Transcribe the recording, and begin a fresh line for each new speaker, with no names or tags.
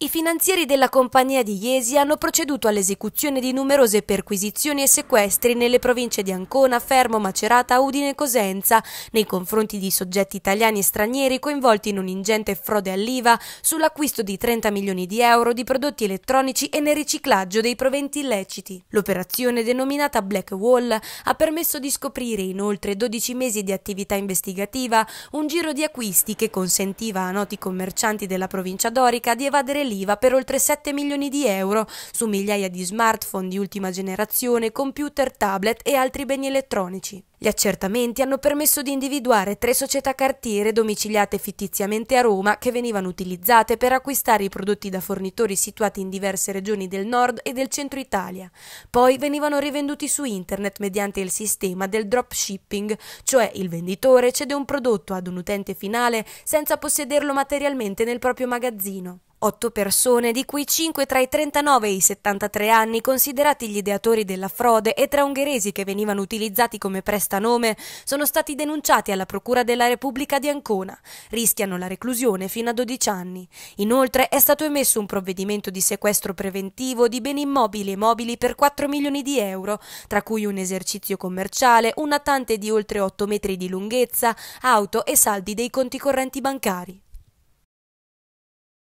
I finanzieri della compagnia di Iesi hanno proceduto all'esecuzione di numerose perquisizioni e sequestri nelle province di Ancona, Fermo, Macerata, Udine e Cosenza nei confronti di soggetti italiani e stranieri coinvolti in un'ingente frode all'IVA sull'acquisto di 30 milioni di euro di prodotti elettronici e nel riciclaggio dei proventi illeciti. L'operazione denominata Black Wall ha permesso di scoprire in oltre 12 mesi di attività investigativa un giro di acquisti che consentiva a noti commercianti della provincia dorica di evadere l'IVA per oltre 7 milioni di euro su migliaia di smartphone di ultima generazione, computer, tablet e altri beni elettronici. Gli accertamenti hanno permesso di individuare tre società cartiere domiciliate fittiziamente a Roma che venivano utilizzate per acquistare i prodotti da fornitori situati in diverse regioni del nord e del centro Italia. Poi venivano rivenduti su internet mediante il sistema del dropshipping, cioè il venditore cede un prodotto ad un utente finale senza possederlo materialmente nel proprio magazzino. 8 persone, di cui 5 tra i 39 e i 73 anni, considerati gli ideatori della frode, e tre ungheresi che venivano utilizzati come prestanome, sono stati denunciati alla Procura della Repubblica di Ancona. Rischiano la reclusione fino a 12 anni. Inoltre è stato emesso un provvedimento di sequestro preventivo di beni immobili e mobili per 4 milioni di euro, tra cui un esercizio commerciale, un natante di oltre 8 metri di lunghezza, auto e saldi dei conti correnti bancari.